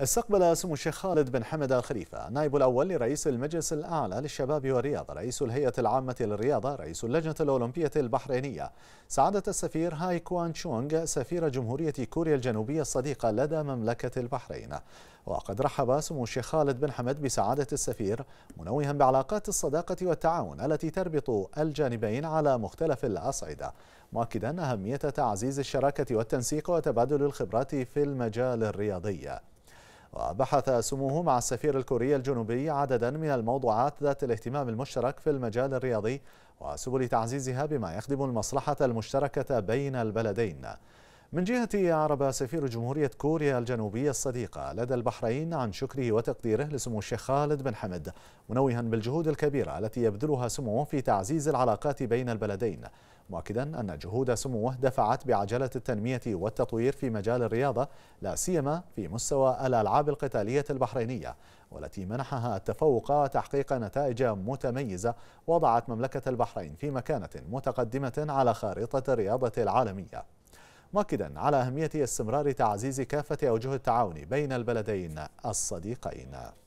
استقبل سمو الشيخ خالد بن حمد الخليفة نائب الأول لرئيس المجلس الأعلى للشباب والرياضة رئيس الهيئة العامة للرياضة رئيس اللجنة الأولمبية البحرينية سعادة السفير هاي كوان تشونغ سفير جمهورية كوريا الجنوبية الصديقة لدى مملكة البحرين وقد رحب سمو الشيخ خالد بن حمد بسعادة السفير منوها بعلاقات الصداقة والتعاون التي تربط الجانبين على مختلف الأصعدة مؤكدا أهمية تعزيز الشراكة والتنسيق وتبادل الخبرات في المجال الرياضي وبحث سموه مع السفير الكوري الجنوبي عددا من الموضوعات ذات الاهتمام المشترك في المجال الرياضي وسبل تعزيزها بما يخدم المصلحة المشتركة بين البلدين من جهة عرب سفير جمهورية كوريا الجنوبية الصديقة لدى البحرين عن شكره وتقديره لسمو الشيخ خالد بن حمد منوها بالجهود الكبيرة التي يبذلها سموه في تعزيز العلاقات بين البلدين مؤكدا أن جهود سموه دفعت بعجلة التنمية والتطوير في مجال الرياضة لا سيما في مستوى الألعاب القتالية البحرينية والتي منحها التفوق وتحقيق نتائج متميزة وضعت مملكة البحرين في مكانة متقدمة على خارطة الرياضة العالمية مؤكدا على أهمية استمرار تعزيز كافة أوجه التعاون بين البلدين الصديقين